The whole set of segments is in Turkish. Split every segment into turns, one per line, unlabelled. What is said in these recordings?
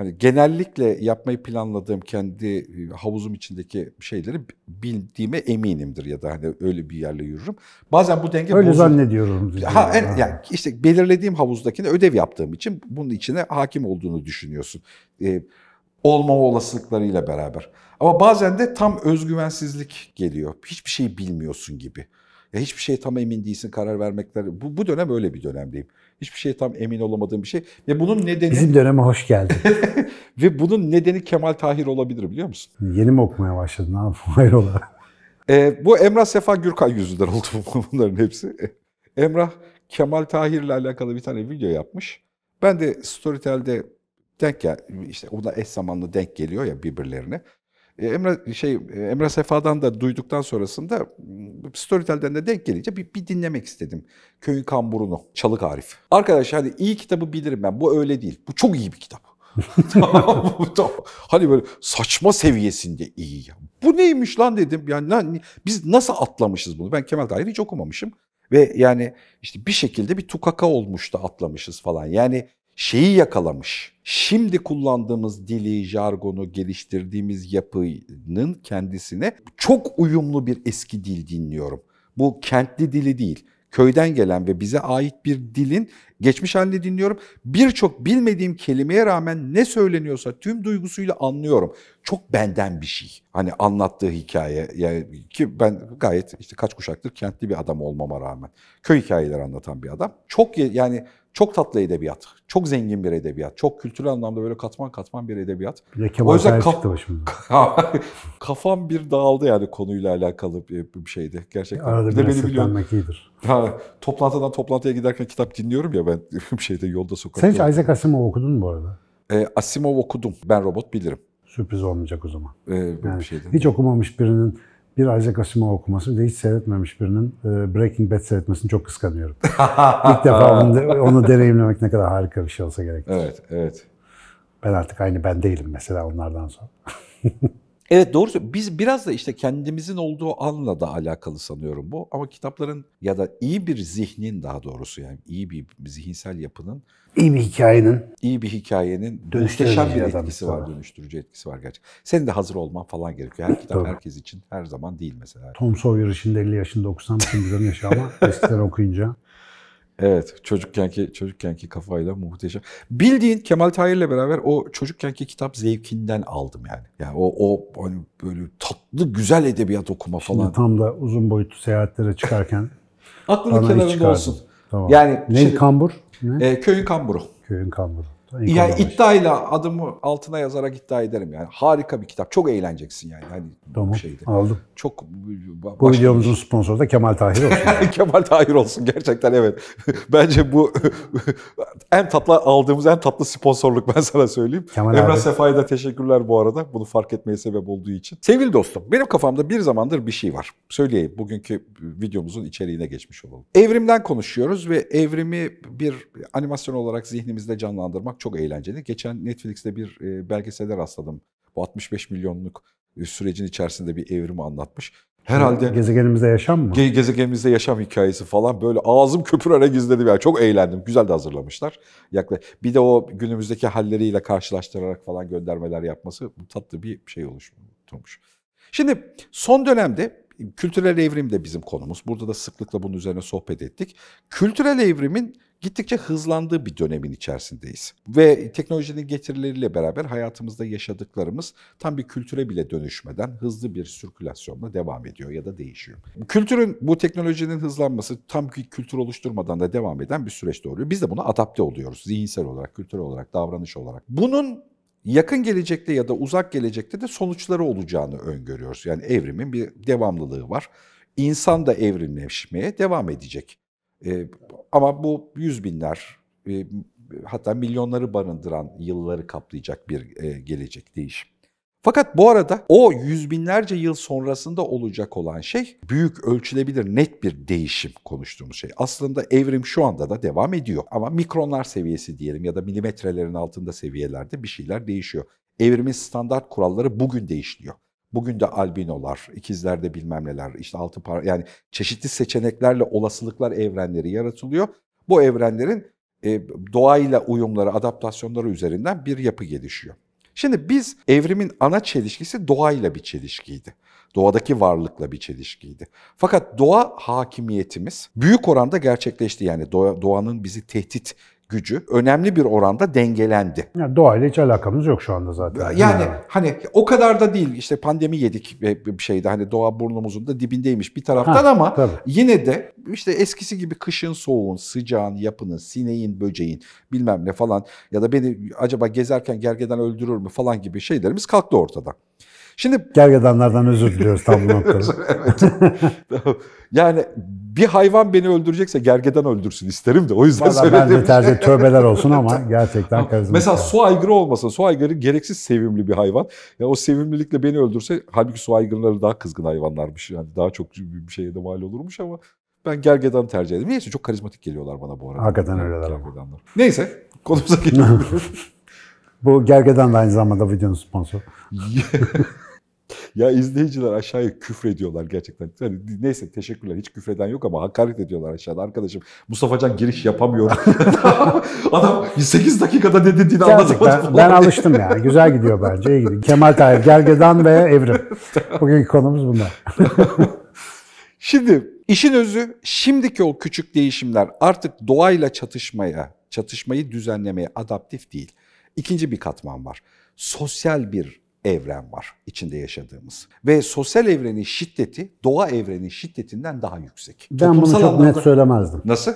hani genellikle yapmayı planladığım kendi e, havuzum içindeki şeyleri bildiğime eminimdir ya da hani öyle bir yerle yürürüm. Bazen bu denge Öyle bozul...
zannediyorum. Ha,
en, yani işte belirlediğim havuzdakini ödev yaptığım için bunun içine hakim olduğunu düşünüyorsun. Ee, olma olasılıklarıyla beraber. Ama bazen de tam özgüvensizlik geliyor. Hiçbir şey bilmiyorsun gibi. Ya hiçbir şey tam emin değilsin karar vermekler. Bu, bu dönem öyle bir dönemdeyim. Hiçbir şey tam emin olamadığım bir şey. Ve bunun nedeni... Bizim döneme hoş geldin. ve bunun nedeni Kemal Tahir olabilir biliyor musun? Yeni mi okumaya başladın abi? ola. E, bu Emrah Sefa Gürkay yüzünden oldu bunların hepsi. Emrah Kemal Tahir'le alakalı bir tane video yapmış. Ben de Storytel'de denk gel işte o da eş zamanlı denk geliyor ya birbirlerine. E, Emre şey e, Emre Sefa'dan da duyduktan sonrasında hmm, Storytel'den de denk gelince bir, bir dinlemek istedim. Köyün Kamburunu, Çalık Arif. Arkadaş hani iyi kitabı bilirim ben. Bu öyle değil. Bu çok iyi bir kitap. Hani böyle saçma seviyesinde iyi ya. Bu neymiş lan dedim. Yani biz nasıl atlamışız bunu? Ben Kemal Tahir hiç okumamışım. Ve yani işte bir şekilde bir tukaka olmuş da atlamışız falan. Yani şeyi yakalamış. Şimdi kullandığımız dili, jargonu, geliştirdiğimiz yapının kendisine çok uyumlu bir eski dil dinliyorum. Bu kentli dili değil köyden gelen ve bize ait bir dilin geçmiş halini dinliyorum. Birçok bilmediğim kelimeye rağmen ne söyleniyorsa tüm duygusuyla anlıyorum. Çok benden bir şey. Hani anlattığı hikaye yani ki ben gayet işte kaç kuşaktır kentli bir adam olmama rağmen köy hikayeleri anlatan bir adam. Çok yani çok tatlı edebiyat, çok zengin bir edebiyat, çok kültürel anlamda böyle katman katman bir edebiyat. Bir de Kemal o yüzden kaf kafam bir dağıldı yani konuyla alakalı bir, şeydi gerçekten. Arada bir de beni biliyorum. iyidir. Ha, toplantıdan toplantıya giderken kitap dinliyorum ya ben bir şeyde yolda sokakta. Sen hiç
Isaac Asimov okudun mu bu arada?
E, Asimov okudum. Ben robot bilirim. Sürpriz olmayacak o zaman. Ee, yani, şeyden. hiç
okumamış birinin bir Isaac Asimov okuması, bir hiç seyretmemiş birinin e, Breaking Bad seyretmesini çok kıskanıyorum. İlk defa onu, onu deneyimlemek ne kadar
harika bir şey olsa gerek. Evet, evet. Ben
artık aynı ben değilim mesela
onlardan sonra. Evet doğru Biz biraz da işte kendimizin olduğu anla da alakalı sanıyorum bu. Ama kitapların ya da iyi bir zihnin daha doğrusu yani iyi bir zihinsel yapının iyi bir hikayenin iyi bir hikayenin dönüştürücü bir etkisi var, dönüştürücü etkisi var gerçekten. Senin de hazır olman falan gerekiyor. Her kitap herkes için her zaman değil mesela. Tom
Sawyer işinde 50 yaşında okusam şimdi yaşa ama
eskiden okuyunca Evet, çocukkenki çocukkenki kafayla muhteşem. Bildiğin Kemal Tahir'le beraber o çocukkenki kitap zevkinden aldım yani. Yani o o hani böyle tatlı güzel edebiyat okuma falan. Şimdi
tam da uzun boyutlu seyahatlere çıkarken Aklını kenarında olsun. Tamam. Yani ne şey, kambur?
Ne? E, köyün kamburu. Köyün kamburu. Yani iddiayla adımı altına yazarak iddia ederim yani. Harika bir kitap. Çok eğleneceksin yani. Hani tamam,
şeydi. aldım.
Çok Bu
videomuzun şey. sponsoru da Kemal Tahir olsun.
Kemal Tahir olsun gerçekten evet. Bence bu en tatlı aldığımız en tatlı sponsorluk ben sana söyleyeyim. Kemal Emrah Sefa'ya da teşekkürler bu arada. Bunu fark etmeye sebep olduğu için. Sevgili dostum benim kafamda bir zamandır bir şey var. Söyleyeyim bugünkü videomuzun içeriğine geçmiş olalım. Evrimden konuşuyoruz ve evrimi bir animasyon olarak zihnimizde canlandırmak çok eğlenceli. Geçen Netflix'te bir belgesele rastladım. Bu 65 milyonluk sürecin içerisinde bir evrimi anlatmış. Herhalde gezegenimizde yaşam mı? Ge gezegenimizde yaşam hikayesi falan böyle ağzım köpürerek izledim yani çok eğlendim. Güzel de hazırlamışlar. Yakla bir de o günümüzdeki halleriyle karşılaştırarak falan göndermeler yapması tatlı bir şey oluşturmuş. Şimdi son dönemde kültürel evrim de bizim konumuz. Burada da sıklıkla bunun üzerine sohbet ettik. Kültürel evrimin gittikçe hızlandığı bir dönemin içerisindeyiz. Ve teknolojinin getirileriyle beraber hayatımızda yaşadıklarımız tam bir kültüre bile dönüşmeden hızlı bir sirkülasyonla devam ediyor ya da değişiyor. Kültürün bu teknolojinin hızlanması tam bir kültür oluşturmadan da devam eden bir süreç doğuruyor. Biz de buna adapte oluyoruz zihinsel olarak, kültürel olarak, davranış olarak. Bunun yakın gelecekte ya da uzak gelecekte de sonuçları olacağını öngörüyoruz. Yani evrimin bir devamlılığı var. İnsan da evrimleşmeye devam edecek. E, ama bu yüz binler, e, hatta milyonları barındıran yılları kaplayacak bir e, gelecek değişim. Fakat bu arada o yüz binlerce yıl sonrasında olacak olan şey büyük ölçülebilir net bir değişim konuştuğumuz şey. Aslında evrim şu anda da devam ediyor ama mikronlar seviyesi diyelim ya da milimetrelerin altında seviyelerde bir şeyler değişiyor. Evrimin standart kuralları bugün değişiyor. Bugün de albinolar, ikizlerde bilmem neler, işte altı par yani çeşitli seçeneklerle olasılıklar evrenleri yaratılıyor. Bu evrenlerin e, doğayla uyumları, adaptasyonları üzerinden bir yapı gelişiyor. Şimdi biz evrimin ana çelişkisi doğayla bir çelişkiydi. Doğadaki varlıkla bir çelişkiydi. Fakat doğa hakimiyetimiz büyük oranda gerçekleşti. Yani doğa, doğanın bizi tehdit gücü önemli bir oranda dengelendi.
Yani doğayla hiç alakamız yok şu anda zaten. Yani, yani
hani o kadar da değil işte pandemi yedik bir şeyde hani doğa burnumuzun da dibindeymiş bir taraftan ha, ama tabii. yine de işte eskisi gibi kışın soğuğun, sıcağın, yapının, sineğin, böceğin bilmem ne falan ya da beni acaba gezerken gergedan öldürür mü falan gibi şeylerimiz kalktı ortada.
Şimdi gergedanlardan özür diliyoruz tam bu noktada.
evet. yani bir hayvan beni öldürecekse gergeden öldürsün isterim de. O yüzden Vallahi söyledim. Ben de tercih tövbeler olsun
ama gerçekten karizmatik. Mesela
su aygırı olmasa, su aygırı gereksiz sevimli bir hayvan. Ya o sevimlilikle beni öldürse halbuki su aygırları daha kızgın hayvanlarmış. Yani daha çok bir şeye de mal olurmuş ama ben gergedan tercih ederim. Neyse çok karizmatik geliyorlar bana bu arada. Hakikaten yani öyleler. Gergedanlar. Neyse konumuza geliyorum.
bu gergedan da aynı zamanda videonun sponsoru.
ya izleyiciler aşağıya küfür ediyorlar gerçekten. Yani neyse teşekkürler. Hiç küfreden yok ama hakaret ediyorlar aşağıda. Arkadaşım Mustafa Can giriş yapamıyor. Adam 8 dakikada ne dediğini anlatamadı. Ben, ben alıştım
ya. Güzel gidiyor bence. İyi gidiyor. Kemal Tahir, Gergedan ve Evrim. Bugünkü konumuz bunlar.
Şimdi işin özü şimdiki o küçük değişimler artık doğayla çatışmaya, çatışmayı düzenlemeye adaptif değil. İkinci bir katman var. Sosyal bir evren var içinde yaşadığımız. Ve sosyal evrenin şiddeti doğa evrenin şiddetinden daha yüksek. Ben Toplumsal bunu çok anlamda... net
söylemezdim. Nasıl?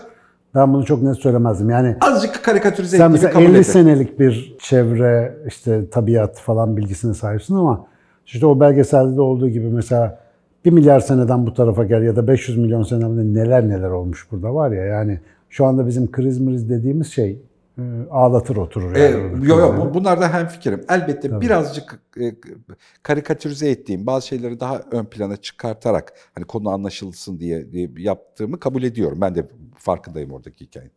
Ben bunu çok net söylemezdim. Yani
azıcık karikatürize ettiğimi kabul Sen mesela 50 edin.
senelik bir çevre işte tabiat falan bilgisine sahipsin ama işte o belgeselde olduğu gibi mesela 1 milyar seneden bu tarafa gel ya da 500 milyon seneden neler neler olmuş burada var ya yani şu anda bizim kriz dediğimiz şey ee, ağlatır oturur. Yani. Ee, yok yok
bunlarda hem fikrim. Elbette Tabii. birazcık e, karikatürize ettiğim bazı şeyleri daha ön plana çıkartarak hani konu anlaşılsın diye, diye yaptığımı kabul ediyorum. Ben de farkındayım oradaki hikayenin.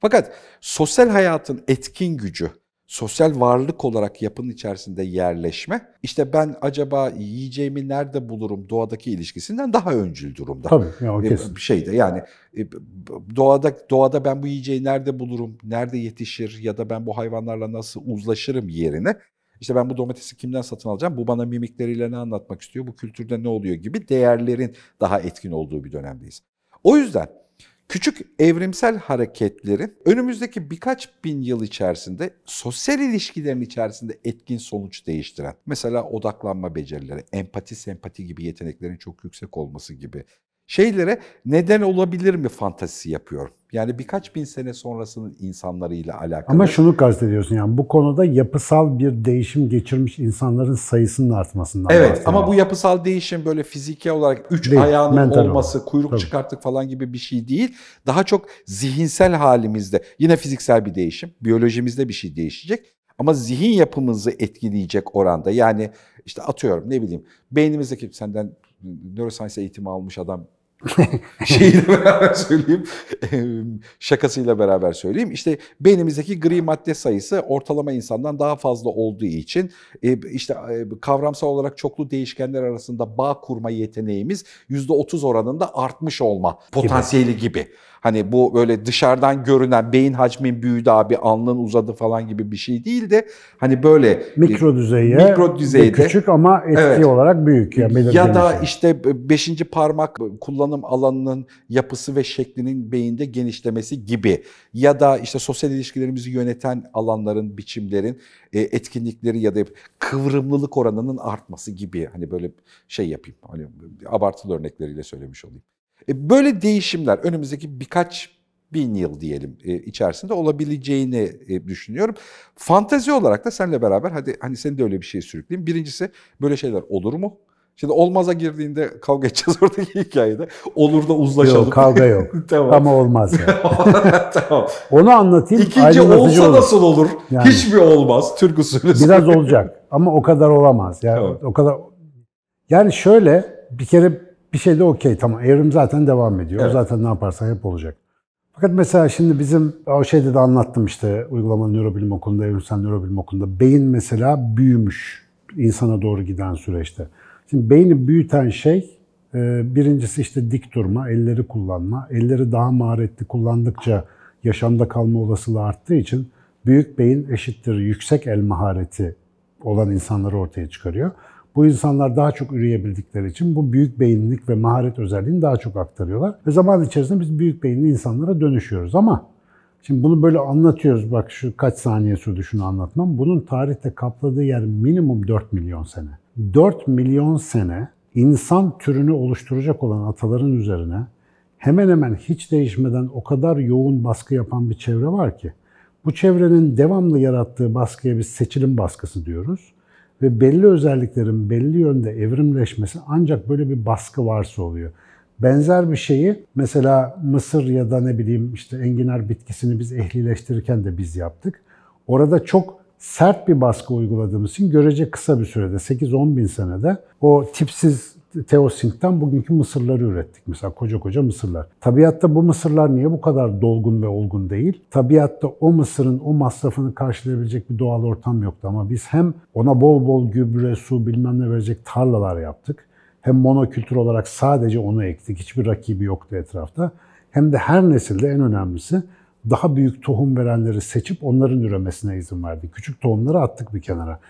Fakat sosyal hayatın etkin gücü sosyal varlık olarak yapının içerisinde yerleşme, işte ben acaba yiyeceğimi nerede bulurum doğadaki ilişkisinden daha öncül durumda. Tabii, ya o e, Şeyde yani e, doğada doğada ben bu yiyeceği nerede bulurum, nerede yetişir ya da ben bu hayvanlarla nasıl uzlaşırım yerine işte ben bu domatesi kimden satın alacağım? Bu bana mimikleriyle ne anlatmak istiyor? Bu kültürde ne oluyor gibi değerlerin daha etkin olduğu bir dönemdeyiz. O yüzden Küçük evrimsel hareketlerin önümüzdeki birkaç bin yıl içerisinde sosyal ilişkilerin içerisinde etkin sonuç değiştiren, mesela odaklanma becerileri, empati, sempati gibi yeteneklerin çok yüksek olması gibi şeylere neden olabilir mi fantazisi yapıyorum. Yani birkaç bin sene sonrasının insanlarıyla alakalı. Ama şunu
kastediyorsun yani bu konuda yapısal bir değişim geçirmiş insanların sayısının artmasından Evet ama
bu yapısal değişim böyle fiziki olarak üç değil, ayağının olması, olarak. kuyruk Tabii. çıkarttık falan gibi bir şey değil. Daha çok zihinsel halimizde yine fiziksel bir değişim, biyolojimizde bir şey değişecek. Ama zihin yapımızı etkileyecek oranda yani işte atıyorum ne bileyim beynimizdeki senden neuroscience eğitimi almış adam Şeyi beraber söyleyeyim. Şakasıyla beraber söyleyeyim. İşte beynimizdeki gri madde sayısı ortalama insandan daha fazla olduğu için işte kavramsal olarak çoklu değişkenler arasında bağ kurma yeteneğimiz %30 oranında artmış olma potansiyeli gibi. Hani bu böyle dışarıdan görünen beyin hacmin büyüdü abi alnın uzadı falan gibi bir şey değil de hani böyle mikro düzeye mikro düzeyde küçük ama etki evet,
olarak büyük ya ya da şey.
işte beşinci parmak kullan kullanım alanının yapısı ve şeklinin beyinde genişlemesi gibi ya da işte sosyal ilişkilerimizi yöneten alanların, biçimlerin, e, etkinlikleri ya da kıvrımlılık oranının artması gibi hani böyle şey yapayım. Hani abartılı örnekleriyle söylemiş olayım. E, böyle değişimler önümüzdeki birkaç bin yıl diyelim e, içerisinde olabileceğini düşünüyorum. Fantezi olarak da seninle beraber hadi hani seni de öyle bir şey sürükleyeyim. Birincisi böyle şeyler olur mu? Şimdi olmaza girdiğinde kavga edeceğiz oradaki hikayede. Olur da uzlaşalım. Yok kavga yok. tamam. Ama olmaz yani. tamam.
Onu anlatayım. İkinci olsa olur. nasıl
olur? Yani. Hiçbir olmaz Türk usulü. Biraz olacak
ama o kadar olamaz. Yani tamam. o kadar Yani şöyle bir kere bir şey de okey tamam evrim zaten devam ediyor. Evet. O zaten ne yaparsan hep olacak. Fakat mesela şimdi bizim o şeyde de anlattım işte uygulama nörobilim okulunda, evrimsel nörobilim okulunda beyin mesela büyümüş insana doğru giden süreçte. Şimdi beyni büyüten şey e, birincisi işte dik durma, elleri kullanma. Elleri daha maharetli kullandıkça yaşamda kalma olasılığı arttığı için büyük beyin eşittir yüksek el mahareti olan insanları ortaya çıkarıyor. Bu insanlar daha çok üreyebildikleri için bu büyük beyinlik ve maharet özelliğini daha çok aktarıyorlar. Ve zaman içerisinde biz büyük beyinli insanlara dönüşüyoruz ama şimdi bunu böyle anlatıyoruz. Bak şu kaç saniye sürdü şunu anlatmam. Bunun tarihte kapladığı yer minimum 4 milyon sene. 4 milyon sene insan türünü oluşturacak olan ataların üzerine hemen hemen hiç değişmeden o kadar yoğun baskı yapan bir çevre var ki bu çevrenin devamlı yarattığı baskıya biz seçilim baskısı diyoruz. Ve belli özelliklerin belli yönde evrimleşmesi ancak böyle bir baskı varsa oluyor. Benzer bir şeyi mesela mısır ya da ne bileyim işte enginar bitkisini biz ehlileştirirken de biz yaptık. Orada çok sert bir baskı uyguladığımız için görece kısa bir sürede 8-10 bin senede o tipsiz teosint'ten bugünkü mısırları ürettik. Mesela koca koca mısırlar. Tabiatta bu mısırlar niye bu kadar dolgun ve olgun değil? Tabiatta o mısırın o masrafını karşılayabilecek bir doğal ortam yoktu ama biz hem ona bol bol gübre, su bilmem ne verecek tarlalar yaptık. Hem monokültür olarak sadece onu ektik. Hiçbir rakibi yoktu etrafta. Hem de her nesilde en önemlisi daha büyük tohum verenleri seçip onların üremesine izin verdi. Küçük tohumları attık bir kenara.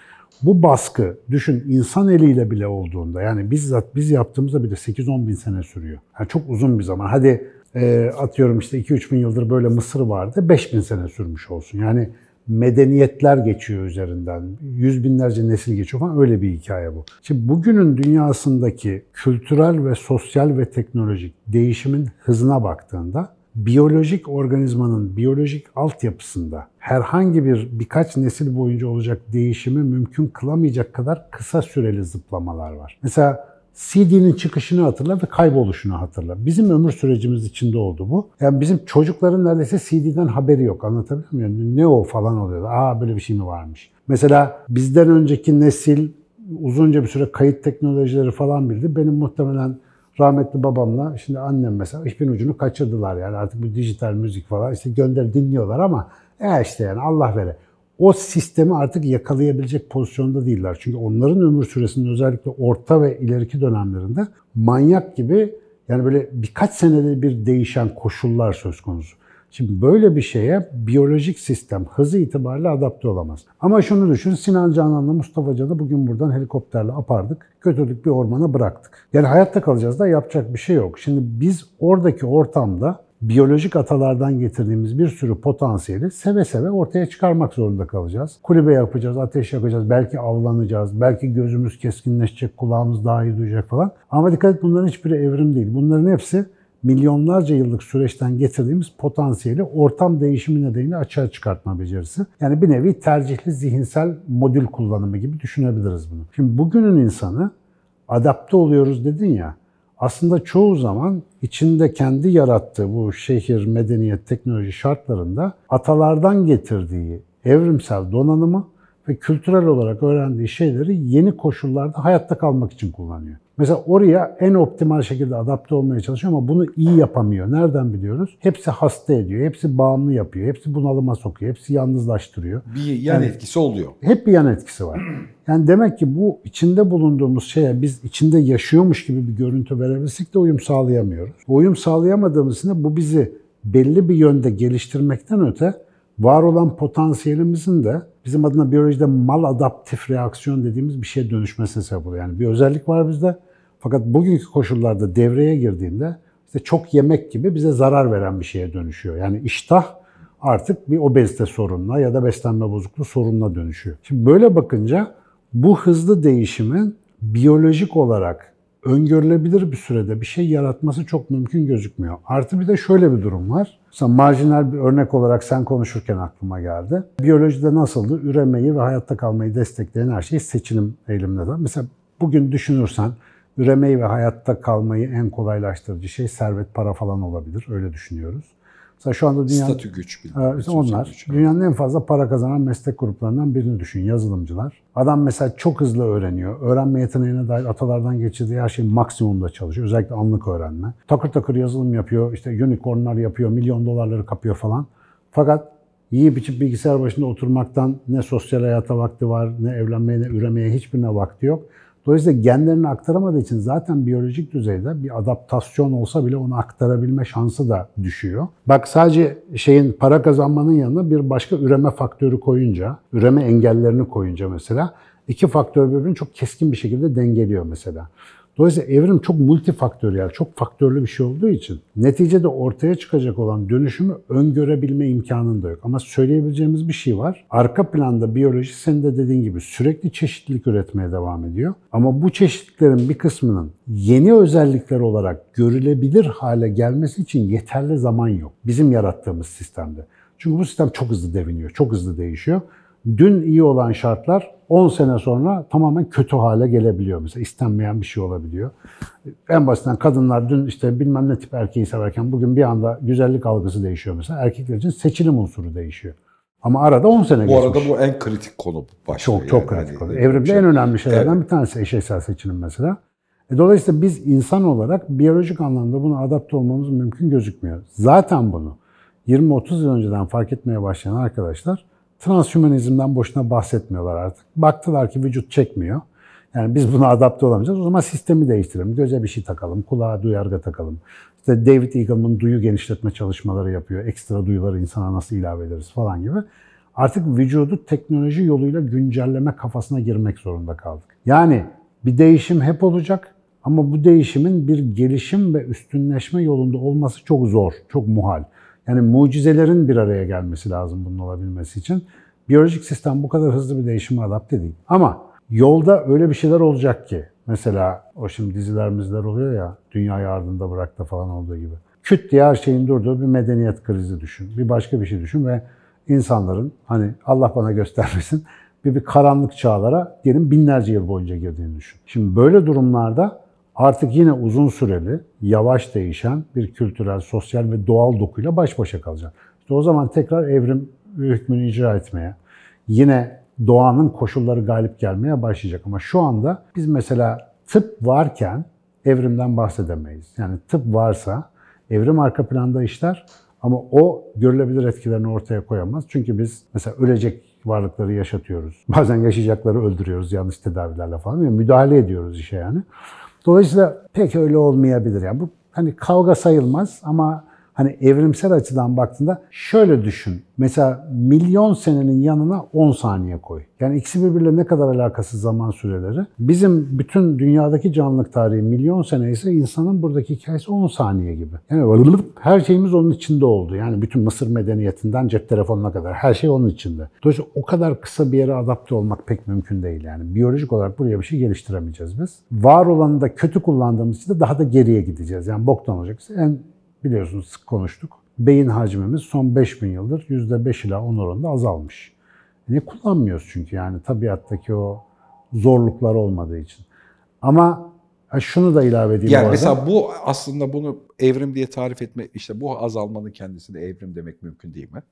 Bu baskı düşün insan eliyle bile olduğunda yani bizzat biz yaptığımızda bile 8-10 bin sene sürüyor. Yani çok uzun bir zaman. Hadi e, atıyorum işte 2-3 bin yıldır böyle Mısır vardı 5 bin sene sürmüş olsun. Yani medeniyetler geçiyor üzerinden. Yüz binlerce nesil geçiyor falan öyle bir hikaye bu. Şimdi bugünün dünyasındaki kültürel ve sosyal ve teknolojik değişimin hızına baktığında biyolojik organizmanın biyolojik altyapısında herhangi bir birkaç nesil boyunca olacak değişimi mümkün kılamayacak kadar kısa süreli zıplamalar var. Mesela CD'nin çıkışını hatırla ve kayboluşunu hatırla. Bizim ömür sürecimiz içinde oldu bu. Yani bizim çocukların neredeyse CD'den haberi yok. Anlatabiliyor muyum? Ne o falan oluyor? Aa böyle bir şey mi varmış? Mesela bizden önceki nesil uzunca bir süre kayıt teknolojileri falan bildi. Benim muhtemelen rahmetli babamla şimdi annem mesela ipin ucunu kaçırdılar yani artık bu dijital müzik falan işte gönder dinliyorlar ama e işte yani Allah vere. O sistemi artık yakalayabilecek pozisyonda değiller. Çünkü onların ömür süresinin özellikle orta ve ileriki dönemlerinde manyak gibi yani böyle birkaç senede bir değişen koşullar söz konusu. Şimdi böyle bir şeye biyolojik sistem hızı itibariyle adapte olamaz. Ama şunu düşün, Sinan Canan'la Mustafa Can'ı bugün buradan helikopterle apardık, kötülük bir ormana bıraktık. Yani hayatta kalacağız da yapacak bir şey yok. Şimdi biz oradaki ortamda biyolojik atalardan getirdiğimiz bir sürü potansiyeli seve seve ortaya çıkarmak zorunda kalacağız. Kulübe yapacağız, ateş yakacağız, belki avlanacağız, belki gözümüz keskinleşecek, kulağımız daha iyi duyacak falan. Ama dikkat et bunların hiçbiri evrim değil. Bunların hepsi milyonlarca yıllık süreçten getirdiğimiz potansiyeli ortam değişimi nedeniyle açığa çıkartma becerisi. Yani bir nevi tercihli zihinsel modül kullanımı gibi düşünebiliriz bunu. Şimdi bugünün insanı adapte oluyoruz dedin ya. Aslında çoğu zaman içinde kendi yarattığı bu şehir, medeniyet, teknoloji şartlarında atalardan getirdiği evrimsel donanımı ve kültürel olarak öğrendiği şeyleri yeni koşullarda hayatta kalmak için kullanıyor. Mesela oraya en optimal şekilde adapte olmaya çalışıyor ama bunu iyi yapamıyor. Nereden biliyoruz? Hepsi hasta ediyor, hepsi bağımlı yapıyor, hepsi bunalıma sokuyor, hepsi yalnızlaştırıyor.
Bir yan yani, etkisi oluyor.
Hep bir yan etkisi var. Yani demek ki bu içinde bulunduğumuz şeye biz içinde yaşıyormuş gibi bir görüntü verebilsek de uyum sağlayamıyoruz. Uyum sağlayamadığımız için de bu bizi belli bir yönde geliştirmekten öte var olan potansiyelimizin de bizim adına biyolojide mal adaptif reaksiyon dediğimiz bir şeye dönüşmesine sebep oluyor. Yani bir özellik var bizde. Fakat bugünkü koşullarda devreye girdiğinde işte çok yemek gibi bize zarar veren bir şeye dönüşüyor. Yani iştah artık bir obezite sorununa ya da beslenme bozukluğu sorununa dönüşüyor. Şimdi böyle bakınca bu hızlı değişimin biyolojik olarak öngörülebilir bir sürede bir şey yaratması çok mümkün gözükmüyor. Artı bir de şöyle bir durum var. Mesela marjinal bir örnek olarak sen konuşurken aklıma geldi. Biyolojide nasıldı? Üremeyi ve hayatta kalmayı destekleyen her şey seçilim de. Mesela bugün düşünürsen üremeyi ve hayatta kalmayı en kolaylaştırıcı şey servet para falan olabilir. Öyle düşünüyoruz. Mesela şu anda dünyanın... Statü güç bilmem. onlar. dünyanın en fazla para kazanan meslek gruplarından birini düşün. Yazılımcılar. Adam mesela çok hızlı öğreniyor. Öğrenme yeteneğine dair atalardan geçirdiği her şey maksimumda çalışıyor. Özellikle anlık öğrenme. Takır takır yazılım yapıyor. işte unicornlar yapıyor. Milyon dolarları kapıyor falan. Fakat yiyip içip bilgisayar başında oturmaktan ne sosyal hayata vakti var, ne evlenmeye, ne üremeye hiçbirine vakti yok. Dolayısıyla genlerini aktaramadığı için zaten biyolojik düzeyde bir adaptasyon olsa bile onu aktarabilme şansı da düşüyor. Bak sadece şeyin para kazanmanın yanına bir başka üreme faktörü koyunca, üreme engellerini koyunca mesela iki faktör birbirini çok keskin bir şekilde dengeliyor mesela. Dolayısıyla evrim çok multifaktöriyel, çok faktörlü bir şey olduğu için neticede ortaya çıkacak olan dönüşümü öngörebilme imkanın da yok. Ama söyleyebileceğimiz bir şey var. Arka planda biyoloji senin de dediğin gibi sürekli çeşitlilik üretmeye devam ediyor. Ama bu çeşitliklerin bir kısmının yeni özellikler olarak görülebilir hale gelmesi için yeterli zaman yok bizim yarattığımız sistemde. Çünkü bu sistem çok hızlı deviniyor, çok hızlı değişiyor dün iyi olan şartlar 10 sene sonra tamamen kötü hale gelebiliyor. Mesela istenmeyen bir şey olabiliyor. En basitinden kadınlar dün işte bilmem ne tip erkeği severken bugün bir anda güzellik algısı değişiyor mesela. Erkekler için seçilim unsuru değişiyor. Ama arada 10 sene bu geçmiş. Bu arada
bu en kritik konu
başlığı. Çok yani. çok kritik yani, konu. Evrimde şey. en önemli şeylerden evet. bir tanesi eşeysel seçilim mesela. E, dolayısıyla biz insan olarak biyolojik anlamda buna adapte olmamız mümkün gözükmüyor. Zaten bunu 20-30 yıl önceden fark etmeye başlayan arkadaşlar transhümanizmden boşuna bahsetmiyorlar artık. Baktılar ki vücut çekmiyor. Yani biz buna adapte olamayacağız. O zaman sistemi değiştirelim. Göze bir şey takalım, kulağa duyarga takalım. İşte David Eagleman duyu genişletme çalışmaları yapıyor. Ekstra duyuları insana nasıl ilave ederiz falan gibi. Artık vücudu teknoloji yoluyla güncelleme kafasına girmek zorunda kaldık. Yani bir değişim hep olacak ama bu değişimin bir gelişim ve üstünleşme yolunda olması çok zor, çok muhal. Yani mucizelerin bir araya gelmesi lazım bunun olabilmesi için. Biyolojik sistem bu kadar hızlı bir değişime adapte değil. Ama yolda öyle bir şeyler olacak ki mesela o şimdi dizilerimizler oluyor ya dünyayı ardında bırakta falan olduğu gibi. Küt diye her şeyin durduğu bir medeniyet krizi düşün. Bir başka bir şey düşün ve insanların hani Allah bana göstermesin bir, bir karanlık çağlara diyelim binlerce yıl boyunca girdiğini düşün. Şimdi böyle durumlarda artık yine uzun süreli, yavaş değişen bir kültürel, sosyal ve doğal dokuyla baş başa kalacak. İşte o zaman tekrar evrim hükmünü icra etmeye, yine doğanın koşulları galip gelmeye başlayacak. Ama şu anda biz mesela tıp varken evrimden bahsedemeyiz. Yani tıp varsa evrim arka planda işler ama o görülebilir etkilerini ortaya koyamaz. Çünkü biz mesela ölecek varlıkları yaşatıyoruz. Bazen yaşayacakları öldürüyoruz yanlış tedavilerle falan. Yani müdahale ediyoruz işe yani. Dolayısıyla pek öyle olmayabilir. Yani bu hani kavga sayılmaz ama Hani evrimsel açıdan baktığında şöyle düşün. Mesela milyon senenin yanına 10 saniye koy. Yani ikisi birbirle ne kadar alakası zaman süreleri. Bizim bütün dünyadaki canlılık tarihi milyon sene ise insanın buradaki hikayesi 10 saniye gibi. Yani her şeyimiz onun içinde oldu. Yani bütün Mısır medeniyetinden cep telefonuna kadar her şey onun içinde. Dolayısıyla o kadar kısa bir yere adapte olmak pek mümkün değil yani. Biyolojik olarak buraya bir şey geliştiremeyeceğiz biz. Var olanı da kötü kullandığımız için de daha da geriye gideceğiz. Yani boktan olacak. En biliyorsunuz sık konuştuk. Beyin hacmimiz son 5000 yıldır %5 ila 10 oranında azalmış. Niye kullanmıyoruz çünkü yani tabiattaki o zorluklar olmadığı için. Ama e, şunu da ilave edeyim yani bu mesela
bu aslında bunu evrim diye tarif etme, işte bu azalmanın kendisi de evrim demek mümkün değil mi?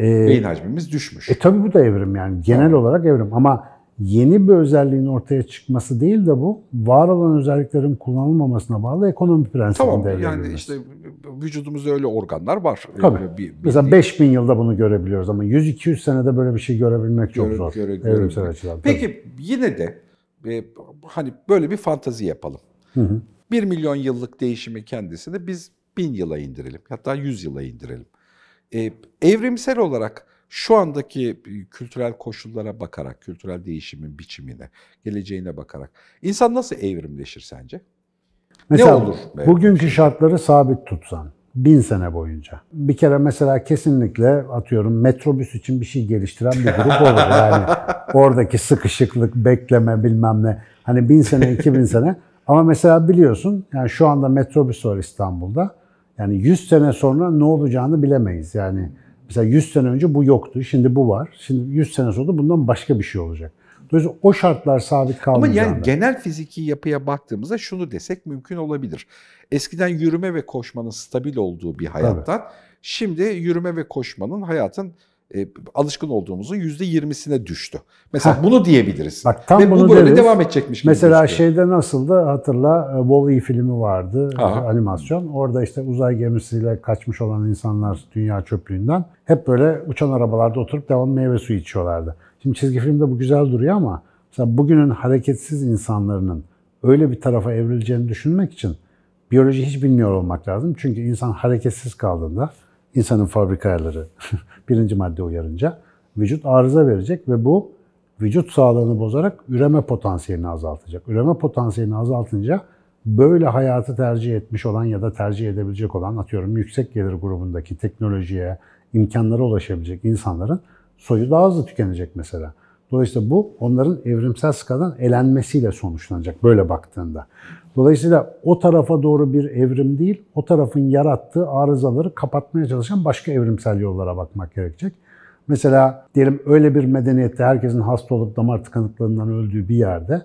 Ee, Beyin hacmimiz
düşmüş. E tabii bu da evrim yani genel olarak evrim ama yeni bir özelliğin ortaya çıkması değil de bu var olan özelliklerin kullanılmamasına bağlı ekonomi prensibinde. Tamam yani
işte vücudumuzda öyle organlar var. Ee, tabii. Bir, bir, Mesela
5000 yılda bunu görebiliyoruz ama 100-200 senede böyle bir şey görebilmek çok göre, zor. Göre, göre, açıdan.
Peki tabii. yine de e, hani böyle bir fantazi yapalım. Hı hı. 1 milyon yıllık değişimi kendisini biz 1000 yıla indirelim. Hatta 100 yıla indirelim. E, evrimsel olarak şu andaki kültürel koşullara bakarak, kültürel değişimin biçimine, geleceğine bakarak insan nasıl evrimleşir sence?
Mesela, ne olur? Bugünkü şartları sabit tutsan bin sene boyunca. Bir kere mesela kesinlikle atıyorum metrobüs için bir şey geliştiren bir grup olur. Yani oradaki sıkışıklık, bekleme bilmem ne. Hani bin sene, iki bin sene. Ama mesela biliyorsun yani şu anda metrobüs var İstanbul'da. Yani 100 sene sonra ne olacağını bilemeyiz. Yani Mesela 100 sene önce bu yoktu. Şimdi bu var. Şimdi 100 sene sonra da bundan başka bir şey
olacak. Dolayısıyla o
şartlar sabit kalmayacak. Ama yani
genel fiziki yapıya baktığımızda şunu desek mümkün olabilir. Eskiden yürüme ve koşmanın stabil olduğu bir hayattan evet. şimdi yürüme ve koşmanın hayatın e, alışkın olduğumuzun yüzde yirmisine düştü. Mesela Heh. bunu diyebiliriz. Bak, tam Ve bunu bu böyle deriz. devam edecekmiş. Mesela düştü.
şeyde nasıldı hatırla e, Wall-E filmi vardı e, Aha. animasyon. Orada işte uzay gemisiyle kaçmış olan insanlar dünya çöplüğünden hep böyle uçan arabalarda oturup devam meyve suyu içiyorlardı. Şimdi çizgi filmde bu güzel duruyor ama mesela bugünün hareketsiz insanların öyle bir tarafa evrileceğini düşünmek için biyoloji hiç bilmiyor olmak lazım. Çünkü insan hareketsiz kaldığında insanın fabrika ayarları birinci madde uyarınca vücut arıza verecek ve bu vücut sağlığını bozarak üreme potansiyelini azaltacak. Üreme potansiyelini azaltınca böyle hayatı tercih etmiş olan ya da tercih edebilecek olan atıyorum yüksek gelir grubundaki teknolojiye, imkanlara ulaşabilecek insanların soyu daha hızlı tükenecek mesela. Dolayısıyla bu onların evrimsel skadan elenmesiyle sonuçlanacak böyle baktığında. Dolayısıyla o tarafa doğru bir evrim değil, o tarafın yarattığı arızaları kapatmaya çalışan başka evrimsel yollara bakmak gerekecek. Mesela diyelim öyle bir medeniyette herkesin hasta olup damar tıkanıklığından öldüğü bir yerde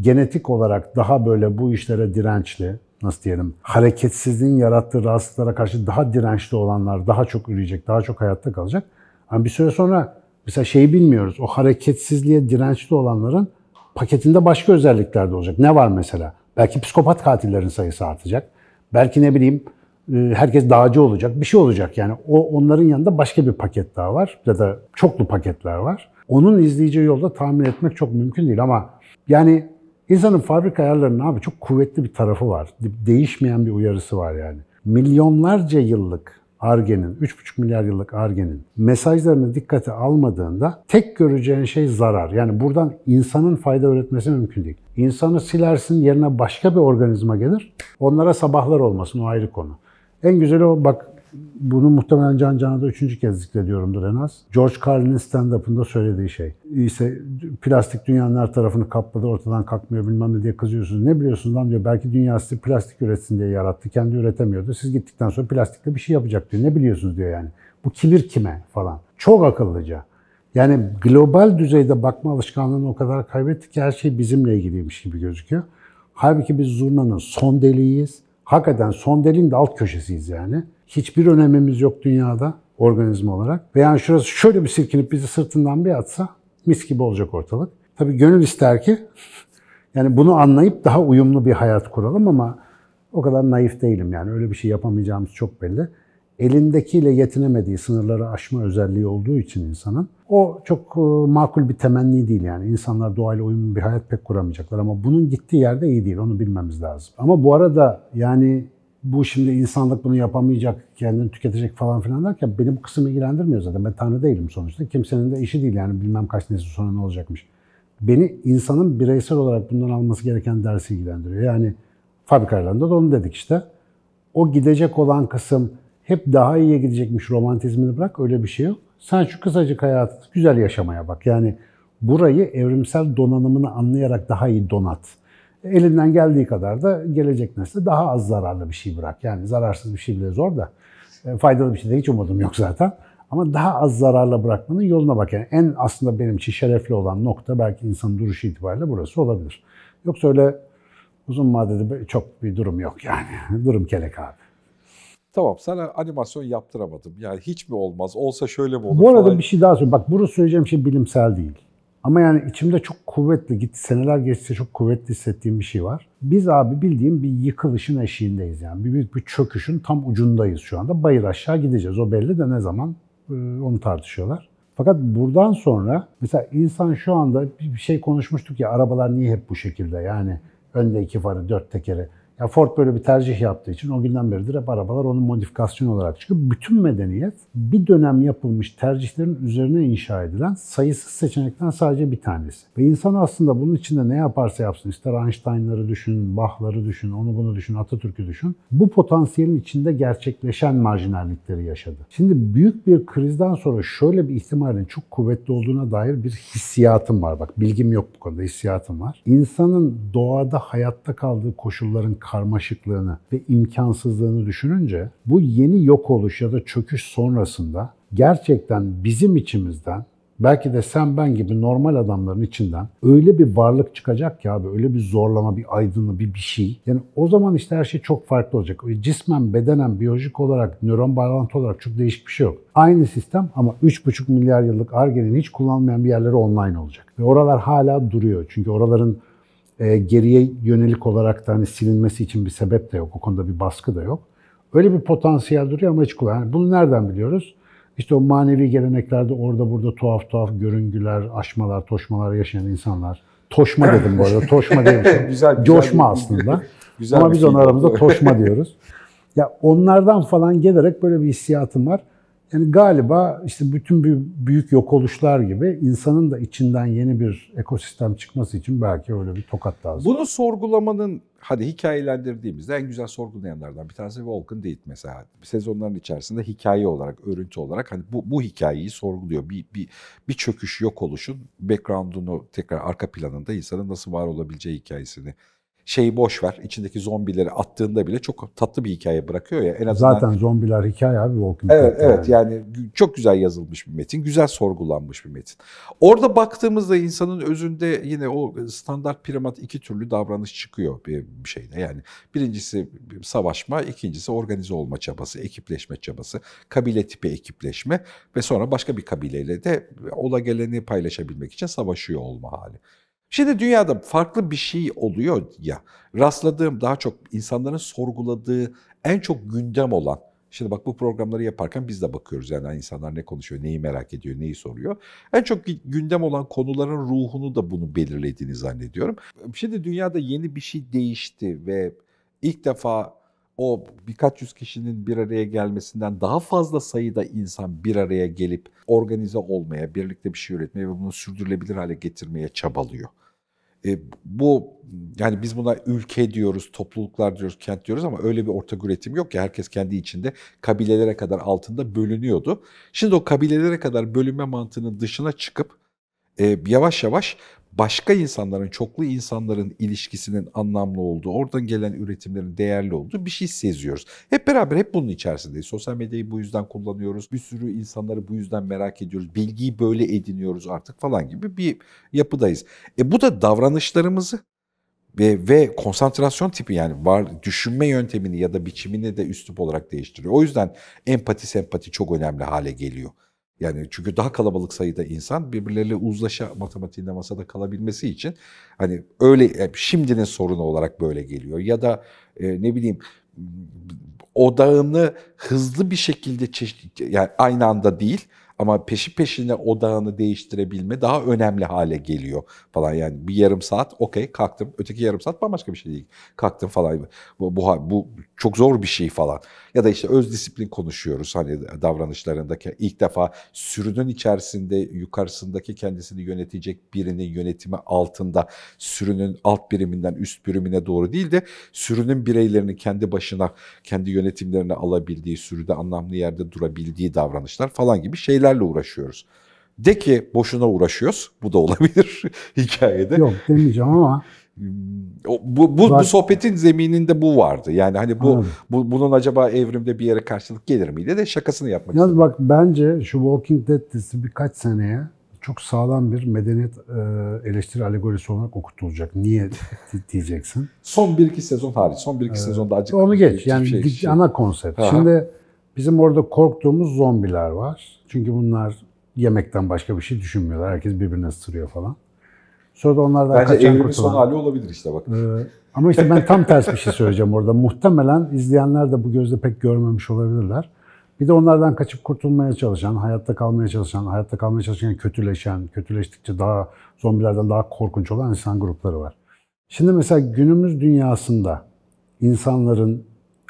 genetik olarak daha böyle bu işlere dirençli, nasıl diyelim, hareketsizliğin yarattığı rahatsızlıklara karşı daha dirençli olanlar daha çok üreyecek, daha çok hayatta kalacak. Ama yani bir süre sonra Mesela şeyi bilmiyoruz. O hareketsizliğe dirençli olanların paketinde başka özellikler de olacak. Ne var mesela? Belki psikopat katillerin sayısı artacak. Belki ne bileyim e, herkes dağcı olacak. Bir şey olacak yani. O onların yanında başka bir paket daha var ya da çoklu paketler var. Onun izleyeceği yolda tahmin etmek çok mümkün değil ama yani insanın fabrika ayarlarının abi çok kuvvetli bir tarafı var. Değişmeyen bir uyarısı var yani. Milyonlarca yıllık ARGE'nin, 3,5 milyar yıllık ARGE'nin mesajlarını dikkate almadığında tek göreceğin şey zarar. Yani buradan insanın fayda üretmesi mümkün değil. İnsanı silersin yerine başka bir organizma gelir. Onlara sabahlar olmasın o ayrı konu. En güzeli o bak bunu muhtemelen Can Can'a da üçüncü kez zikrediyorumdur en az. George Carlin'in stand-up'ında söylediği şey. İşte plastik dünyanın her tarafını kapladı, ortadan kalkmıyor bilmem ne diye kızıyorsunuz. Ne biliyorsunuz lan diyor. Belki dünya sizi plastik üretsin diye yarattı. Kendi üretemiyordu. Siz gittikten sonra plastikle bir şey yapacak diyor. Ne biliyorsunuz diyor yani. Bu kibir kime falan. Çok akıllıca. Yani global düzeyde bakma alışkanlığını o kadar kaybettik ki her şey bizimle ilgiliymiş gibi gözüküyor. Halbuki biz zurnanın son deliğiyiz Hakikaten son delin de alt köşesiyiz yani. Hiçbir önemimiz yok dünyada organizma olarak. Ve yani şurası şöyle bir silkinip bizi sırtından bir atsa mis gibi olacak ortalık. Tabii gönül ister ki yani bunu anlayıp daha uyumlu bir hayat kuralım ama o kadar naif değilim yani. Öyle bir şey yapamayacağımız çok belli. Elindekiyle yetinemediği sınırları aşma özelliği olduğu için insanın o çok e, makul bir temenni değil yani. İnsanlar doğayla uyumlu bir hayat pek kuramayacaklar ama bunun gittiği yerde iyi değil. Onu bilmemiz lazım. Ama bu arada yani bu şimdi insanlık bunu yapamayacak, kendini tüketecek falan filan derken beni bu kısım ilgilendirmiyor zaten. Ben Tanrı değilim sonuçta. Kimsenin de işi değil yani bilmem kaç nesil sonra ne olacakmış. Beni insanın bireysel olarak bundan alması gereken dersi ilgilendiriyor. Yani fabrikalarında da onu dedik işte. O gidecek olan kısım hep daha iyiye gidecekmiş romantizmini bırak öyle bir şey yok sen şu kısacık hayatı güzel yaşamaya bak. Yani burayı evrimsel donanımını anlayarak daha iyi donat. Elinden geldiği kadar da gelecek nesle daha az zararlı bir şey bırak. Yani zararsız bir şey bile zor da e, faydalı bir şey de hiç umudum yok zaten. Ama daha az zararla bırakmanın yoluna bak. Yani en aslında benim için şerefli olan nokta belki insanın duruşu itibariyle burası olabilir. Yoksa öyle uzun vadede çok bir durum yok yani. durum kelek abi.
Tamam sana animasyon yaptıramadım. Yani hiç mi olmaz? Olsa şöyle mi olur? Bu arada falan. bir
şey daha söyleyeyim. Bak bunu söyleyeceğim şey bilimsel değil. Ama yani içimde çok kuvvetli, gitti. seneler geçse çok kuvvetli hissettiğim bir şey var. Biz abi bildiğim bir yıkılışın eşiğindeyiz yani. Bir büyük bir çöküşün tam ucundayız şu anda. Bayır aşağı gideceğiz. O belli de ne zaman e, onu tartışıyorlar. Fakat buradan sonra mesela insan şu anda bir şey konuşmuştuk ya arabalar niye hep bu şekilde yani önde iki farı dört tekeri. Ya Ford böyle bir tercih yaptığı için o günden beridir hep arabalar onun modifikasyonu olarak çıkıyor. Bütün medeniyet bir dönem yapılmış tercihlerin üzerine inşa edilen sayısız seçenekten sadece bir tanesi. Ve insan aslında bunun içinde ne yaparsa yapsın, ister Einstein'ları düşün, Bach'ları düşün, onu bunu düşün, Atatürk'ü düşün. Bu potansiyelin içinde gerçekleşen marjinallikleri yaşadı. Şimdi büyük bir krizden sonra şöyle bir ihtimalin çok kuvvetli olduğuna dair bir hissiyatım var. Bak bilgim yok bu konuda, hissiyatım var. İnsanın doğada hayatta kaldığı koşulların karmaşıklığını ve imkansızlığını düşününce bu yeni yok oluş ya da çöküş sonrasında gerçekten bizim içimizden belki de sen ben gibi normal adamların içinden öyle bir varlık çıkacak ki abi öyle bir zorlama, bir aydınlı, bir bir şey. Yani o zaman işte her şey çok farklı olacak. cismen, bedenen, biyolojik olarak, nöron bağlantı olarak çok değişik bir şey yok. Aynı sistem ama 3,5 milyar yıllık argenin hiç kullanmayan bir yerleri online olacak. Ve oralar hala duruyor. Çünkü oraların e, geriye yönelik olarak da hani silinmesi için bir sebep de yok. O konuda bir baskı da yok. Öyle bir potansiyel duruyor ama hiç kullanmıyor. Yani bunu nereden biliyoruz? İşte o manevi geleneklerde orada burada tuhaf tuhaf görüngüler, aşmalar, toşmalar yaşayan insanlar. Toşma dedim bu arada. Toşma diye şey. güzel, güzel Coşma aslında. güzel ama biz şey, onun aramızda toşma diyoruz. Ya onlardan falan gelerek böyle bir hissiyatım var. Yani galiba işte bütün bir büyük yok oluşlar gibi insanın da içinden yeni bir
ekosistem çıkması için belki öyle bir tokat lazım. Bunu sorgulamanın hadi hikayelendirdiğimizde en güzel sorgulayanlardan bir tanesi Volkan Date mesela. Sezonların içerisinde hikaye olarak, örüntü olarak hani bu, bu hikayeyi sorguluyor. Bir, bir, bir çöküş yok oluşun background'unu tekrar arka planında insanın nasıl var olabileceği hikayesini şeyi boş ver. İçindeki zombileri attığında bile çok tatlı bir hikaye bırakıyor ya. En azından Zaten
zombiler hikaye abi Walking Evet Dead evet
yani. yani çok güzel yazılmış bir metin, güzel sorgulanmış bir metin. Orada baktığımızda insanın özünde yine o standart piramit iki türlü davranış çıkıyor bir şeyde. Yani birincisi savaşma, ikincisi organize olma çabası, ekipleşme çabası, kabile tipi ekipleşme ve sonra başka bir kabileyle de ola geleni paylaşabilmek için savaşıyor olma hali. Şimdi dünyada farklı bir şey oluyor ya. Rastladığım daha çok insanların sorguladığı en çok gündem olan Şimdi bak bu programları yaparken biz de bakıyoruz yani hani insanlar ne konuşuyor, neyi merak ediyor, neyi soruyor. En çok gündem olan konuların ruhunu da bunu belirlediğini zannediyorum. Şimdi dünyada yeni bir şey değişti ve ilk defa o birkaç yüz kişinin bir araya gelmesinden daha fazla sayıda insan bir araya gelip organize olmaya, birlikte bir şey üretmeye ve bunu sürdürülebilir hale getirmeye çabalıyor. E, bu yani biz buna ülke diyoruz, topluluklar diyoruz, kent diyoruz ama öyle bir ortak üretim yok ki herkes kendi içinde kabilelere kadar altında bölünüyordu. Şimdi o kabilelere kadar bölünme mantığının dışına çıkıp e, yavaş yavaş başka insanların, çoklu insanların ilişkisinin anlamlı olduğu, oradan gelen üretimlerin değerli olduğu bir şey seziyoruz. Hep beraber hep bunun içerisindeyiz. Sosyal medyayı bu yüzden kullanıyoruz. Bir sürü insanları bu yüzden merak ediyoruz. Bilgiyi böyle ediniyoruz artık falan gibi bir yapıdayız. E bu da davranışlarımızı ve, ve konsantrasyon tipi yani var düşünme yöntemini ya da biçimini de üslup olarak değiştiriyor. O yüzden empati sempati çok önemli hale geliyor. Yani çünkü daha kalabalık sayıda insan birbirleriyle uzlaşa matematiğinde masada kalabilmesi için hani öyle e, şimdinin sorunu olarak böyle geliyor. Ya da e, ne bileyim odağını hızlı bir şekilde yani aynı anda değil ama peşi peşine odağını değiştirebilme daha önemli hale geliyor falan. Yani bir yarım saat okey kalktım, öteki yarım saat bambaşka bir şey değil. Kalktım falan. Bu, bu, bu çok zor bir şey falan. Ya da işte öz disiplin konuşuyoruz hani davranışlarındaki ilk defa sürünün içerisinde yukarısındaki kendisini yönetecek birinin yönetimi altında sürünün alt biriminden üst birimine doğru değil de sürünün bireylerini kendi başına kendi yönetimlerini alabildiği, sürüde anlamlı yerde durabildiği davranışlar falan gibi şeylerle uğraşıyoruz. De ki boşuna uğraşıyoruz. Bu da olabilir hikayede. Yok demeyeceğim ama bu, bu, bu sohbetin zemininde bu vardı. Yani hani bu, bu bunun acaba evrimde bir yere karşılık gelir miydi de şakasını yapmak
Yalnız istedim. bak bence şu Walking Dead dizisi birkaç seneye çok sağlam bir medeniyet e, eleştiri alegorisi olarak okutulacak. Niye diyeceksin?
son bir iki sezon hariç. Son bir iki ee,
sezonda acık. Onu geç. Yani şey, şey. ana konsept. Aha. Şimdi bizim orada korktuğumuz zombiler var. Çünkü bunlar yemekten başka bir şey düşünmüyorlar. Herkes birbirine ısırıyor falan. Sonra da onlardan Bence kaçan evrimin son
hali olabilir işte bak. Ee,
ama işte ben tam ters bir şey söyleyeceğim orada. Muhtemelen izleyenler de bu gözle pek görmemiş olabilirler. Bir de onlardan kaçıp kurtulmaya çalışan, hayatta kalmaya çalışan, hayatta kalmaya çalışan kötüleşen, kötüleştikçe daha zombilerden daha korkunç olan insan grupları var. Şimdi mesela günümüz dünyasında insanların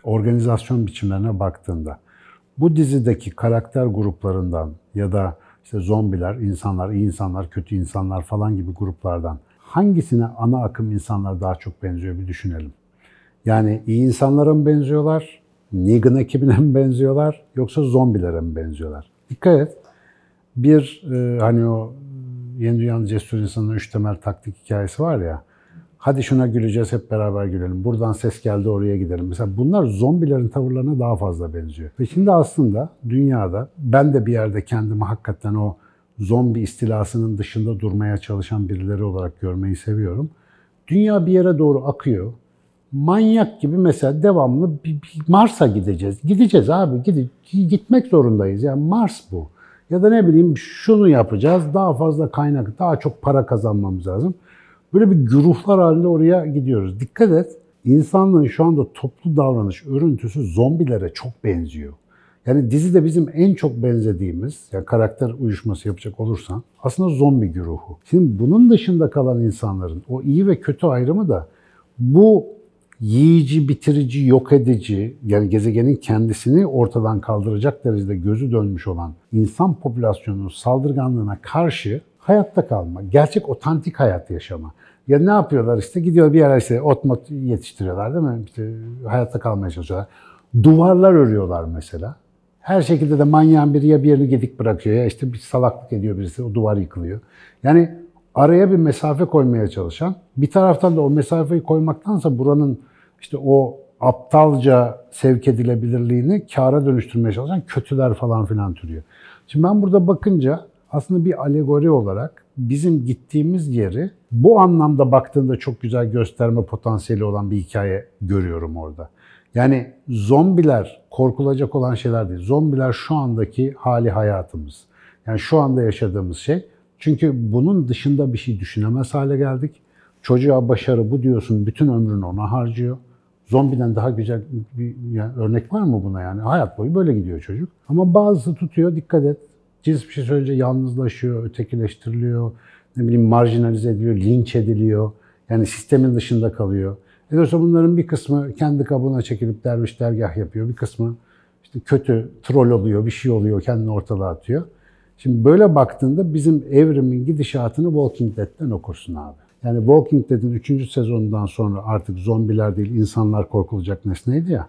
organizasyon biçimlerine baktığında bu dizideki karakter gruplarından ya da işte zombiler, insanlar, iyi insanlar, kötü insanlar falan gibi gruplardan hangisine ana akım insanlar daha çok benziyor bir düşünelim. Yani iyi insanlara mı benziyorlar, Negan ekibine mi benziyorlar yoksa zombilere mi benziyorlar? Dikkat et. Bir e, hani o Yeni Dünya'nın Cesur İnsanı'nın üç temel taktik hikayesi var ya. Hadi şuna güleceğiz, hep beraber gülelim. Buradan ses geldi, oraya gidelim. Mesela bunlar zombilerin tavırlarına daha fazla benziyor. Ve şimdi aslında dünyada ben de bir yerde kendimi hakikaten o zombi istilasının dışında durmaya çalışan birileri olarak görmeyi seviyorum. Dünya bir yere doğru akıyor. Manyak gibi mesela devamlı bir, bir Mars'a gideceğiz. Gideceğiz abi, gide, gitmek zorundayız. Yani Mars bu. Ya da ne bileyim şunu yapacağız, daha fazla kaynak, daha çok para kazanmamız lazım. Böyle bir güruhlar halinde oraya gidiyoruz. Dikkat et, insanlığın şu anda toplu davranış örüntüsü zombilere çok benziyor. Yani dizide bizim en çok benzediğimiz, yani karakter uyuşması yapacak olursan aslında zombi güruhu. Şimdi bunun dışında kalan insanların o iyi ve kötü ayrımı da bu yiyici, bitirici, yok edici, yani gezegenin kendisini ortadan kaldıracak derecede gözü dönmüş olan insan popülasyonunun saldırganlığına karşı hayatta kalma, gerçek otantik hayat yaşama. Ya ne yapıyorlar işte gidiyor bir yere işte ot mot yetiştiriyorlar değil mi? İşte hayatta kalmaya çalışıyorlar. Duvarlar örüyorlar mesela. Her şekilde de manyağın biri ya bir yerini gedik bırakıyor ya işte bir salaklık ediyor birisi o duvar yıkılıyor. Yani araya bir mesafe koymaya çalışan bir taraftan da o mesafeyi koymaktansa buranın işte o aptalca sevk edilebilirliğini kâra dönüştürmeye çalışan kötüler falan filan türüyor. Şimdi ben burada bakınca aslında bir alegori olarak bizim gittiğimiz yeri bu anlamda baktığında çok güzel gösterme potansiyeli olan bir hikaye görüyorum orada. Yani zombiler korkulacak olan şeyler değil. Zombiler şu andaki hali hayatımız. Yani şu anda yaşadığımız şey. Çünkü bunun dışında bir şey düşünemez hale geldik. Çocuğa başarı bu diyorsun, bütün ömrünü ona harcıyor. Zombiden daha güzel bir yani örnek var mı buna yani? Hayat boyu böyle gidiyor çocuk. Ama bazısı tutuyor, dikkat et cins bir şey söyleyince yalnızlaşıyor, ötekileştiriliyor, ne bileyim marjinalize ediliyor, linç ediliyor. Yani sistemin dışında kalıyor. E dolayısıyla bunların bir kısmı kendi kabuğuna çekilip derviş dergah yapıyor. Bir kısmı işte kötü, troll oluyor, bir şey oluyor, kendini ortalığa atıyor. Şimdi böyle baktığında bizim evrimin gidişatını Walking Dead'den okursun abi. Yani Walking Dead'in 3. sezonundan sonra artık zombiler değil insanlar korkulacak nesneydi ya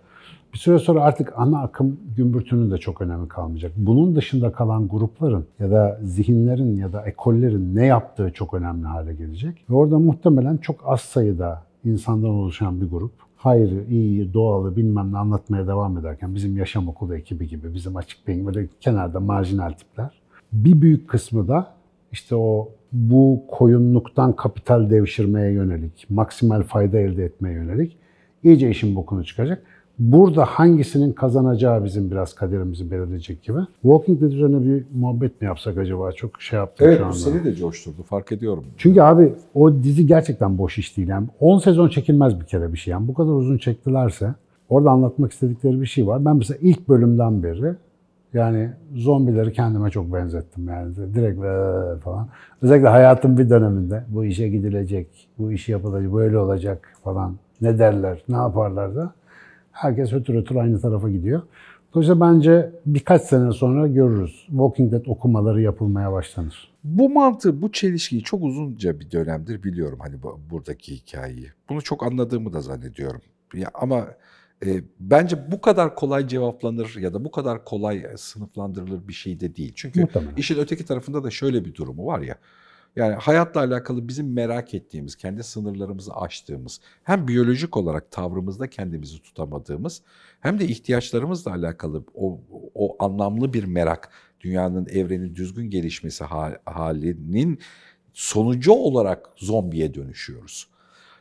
bir süre sonra artık ana akım gümbürtünün de çok önemi kalmayacak. Bunun dışında kalan grupların ya da zihinlerin ya da ekollerin ne yaptığı çok önemli hale gelecek. Ve orada muhtemelen çok az sayıda insandan oluşan bir grup hayır, iyi, doğalı bilmem ne anlatmaya devam ederken bizim yaşam okulu ekibi gibi, bizim açık beyin böyle kenarda marjinal tipler. Bir büyük kısmı da işte o bu koyunluktan kapital devşirmeye yönelik, maksimal fayda elde etmeye yönelik iyice işin bokunu çıkacak. Burada hangisinin kazanacağı bizim biraz kaderimizi belirleyecek gibi. Walking Dead üzerine bir muhabbet mi yapsak acaba? Çok şey yaptık evet, şu anda. Evet seni de
coşturdu fark ediyorum.
Çünkü abi o dizi gerçekten boş iş değil. Yani 10 sezon çekilmez bir kere bir şey. Yani bu kadar uzun çektilerse orada anlatmak istedikleri bir şey var. Ben mesela ilk bölümden beri yani zombileri kendime çok benzettim yani direkt ee falan. Özellikle hayatın bir döneminde bu işe gidilecek, bu iş yapılacak, böyle olacak falan ne derler, ne yaparlar da Herkes ötür ötür aynı tarafa gidiyor. Dolayısıyla bence birkaç sene sonra görürüz. Walking Dead okumaları yapılmaya başlanır. Bu mantığı, bu çelişkiyi çok uzunca
bir dönemdir biliyorum hani buradaki hikayeyi. Bunu çok anladığımı da zannediyorum. Ya ama e, bence bu kadar kolay cevaplanır ya da bu kadar kolay e, sınıflandırılır bir şey de değil. Çünkü Muhtemelen. işin öteki tarafında da şöyle bir durumu var ya. Yani hayatla alakalı bizim merak ettiğimiz, kendi sınırlarımızı aştığımız, hem biyolojik olarak tavrımızda kendimizi tutamadığımız, hem de ihtiyaçlarımızla alakalı o, o anlamlı bir merak, dünyanın evrenin düzgün gelişmesi halinin sonucu olarak zombiye dönüşüyoruz.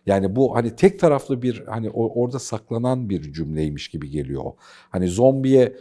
Yani bu hani tek taraflı bir hani orada saklanan bir cümleymiş gibi geliyor. Hani zombiye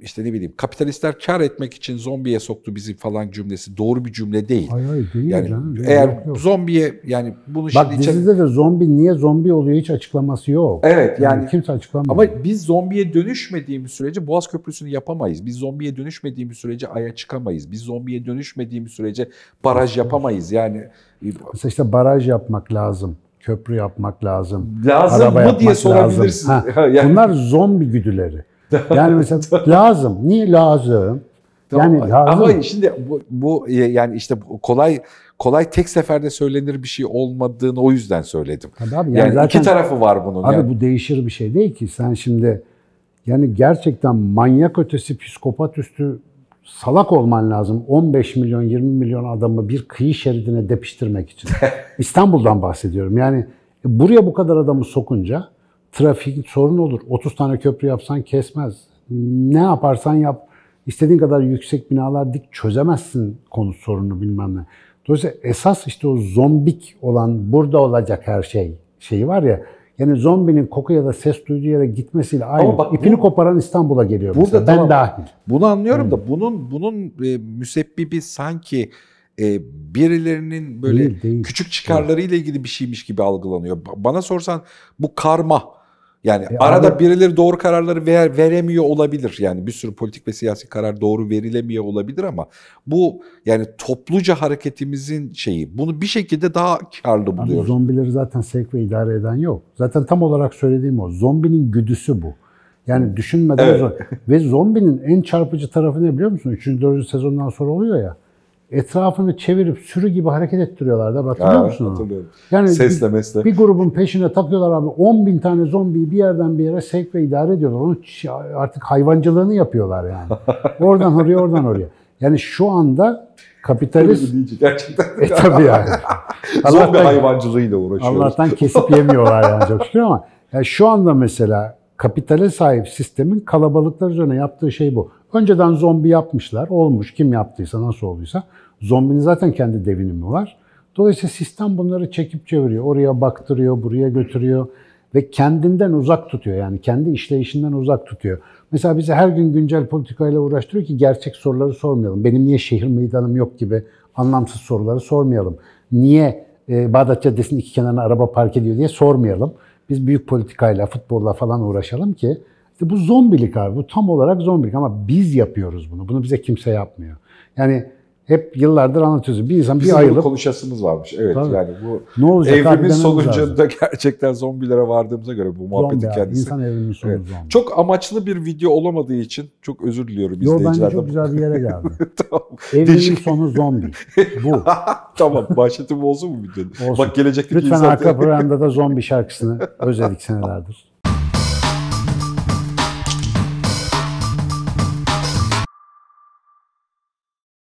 işte ne bileyim kapitalistler kar etmek için zombiye soktu bizi falan cümlesi doğru bir cümle değil. Hayır hayır değil yani canım. Eğer yok, yok. zombiye yani bunu Bak, şimdi... Bak dizide
de zombi niye zombi oluyor hiç açıklaması yok. Evet yani, yani kimse açıklamıyor. Ama
biz zombiye dönüşmediğimiz sürece Boğaz Köprüsü'nü yapamayız. Biz zombiye dönüşmediğimiz sürece Ay'a çıkamayız. Biz zombiye dönüşmediğimiz sürece baraj yapamayız yani. Mesela
işte baraj yapmak lazım köprü yapmak lazım. Lazım araba mı diye sorabilirsiniz. Ha,
yani... Bunlar zombi güdüleri. Yani mesela
lazım. Niye lazım?
Yani lazım. Ama şimdi bu, bu e, yani işte kolay kolay tek seferde söylenir bir şey olmadığını o yüzden söyledim. Tabii abi, yani, yani zaten, iki tarafı var bunun. Abi yani.
bu değişir bir şey değil ki. Sen şimdi yani gerçekten manyak ötesi, psikopat üstü salak olman lazım 15 milyon 20 milyon adamı bir kıyı şeridine depiştirmek için. İstanbul'dan bahsediyorum. Yani buraya bu kadar adamı sokunca Trafik sorun olur. 30 tane köprü yapsan kesmez. Ne yaparsan yap. istediğin kadar yüksek binalar dik çözemezsin konu sorunu bilmem ne. Dolayısıyla esas işte o zombik olan burada olacak her şey şeyi var ya. Yani zombinin koku ya da ses duyduğu yere gitmesiyle aynı. Ama bak, ipini bu, koparan İstanbul'a geliyor burada mesela. Tamam, ben dahil.
Bunu anlıyorum hmm. da bunun bunun e, müsebbibi sanki e, birilerinin böyle değil, değil. küçük çıkarlarıyla ilgili bir şeymiş gibi algılanıyor. Bana sorsan bu karma yani e, arada abi, birileri doğru kararları ver, veremiyor olabilir. Yani bir sürü politik ve siyasi karar doğru verilemiyor olabilir ama bu yani topluca hareketimizin şeyi. Bunu bir şekilde daha karlı buluyoruz.
Zombileri zaten sevk ve idare eden yok. Zaten tam olarak söylediğim o. Zombinin güdüsü bu. Yani düşünmeden evet. ve zombinin en çarpıcı tarafı ne biliyor musun? 3. 4. sezondan sonra oluyor ya etrafını çevirip sürü gibi hareket ettiriyorlardı. Hatırlıyor ha, musunuz? Hatırlıyorum. Yani Sesle bir, mesle. Bir grubun peşine takıyorlar abi. 10 bin tane zombiyi bir yerden bir yere sevk ve idare ediyorlar. Onu artık hayvancılığını yapıyorlar yani. oradan oraya oradan oraya. Yani şu anda kapitalist...
Gerçekten. E tabii yani. Allah'tan, Zombi hayvancılığıyla uğraşıyoruz. Allah'tan
kesip yemiyorlar yani çok şükür ama yani şu anda mesela kapitale sahip sistemin kalabalıklar üzerine yaptığı şey bu. Önceden zombi yapmışlar. Olmuş. Kim yaptıysa, nasıl olduysa. Zombinin zaten kendi devinimi var. Dolayısıyla sistem bunları çekip çeviriyor. Oraya baktırıyor, buraya götürüyor ve kendinden uzak tutuyor. Yani kendi işleyişinden uzak tutuyor. Mesela bize her gün güncel politikayla uğraştırıyor ki gerçek soruları sormayalım. Benim niye şehir meydanım yok gibi anlamsız soruları sormayalım. Niye e, Bağdat Caddesi'nin iki kenarına araba park ediyor diye sormayalım. Biz büyük politikayla, futbolla falan uğraşalım ki e, bu zombilik abi. Bu tam olarak zombilik ama biz yapıyoruz bunu. Bunu bize kimse yapmıyor. Yani hep yıllardır anlatıyoruz. Bir insan Bizim bir ayılıp...
konuşasımız varmış. Evet Tabii. yani bu ne olacak, evrimin sonucunda gerçekten zombilere vardığımıza göre bu muhabbetin Zombi kendisi. İnsan evrimin sonu evet. zombi. Çok amaçlı bir video olamadığı için çok özür diliyorum Yo, izleyicilerden. Yo bence çok
güzel bir yere geldi.
tamam. Evrimin Değişik.
sonu zombi.
Bu. tamam başlatım olsun mu videonun? Olsun. Bak gelecekte Lütfen insan... arka programda
da zombi şarkısını özledik senelerdir.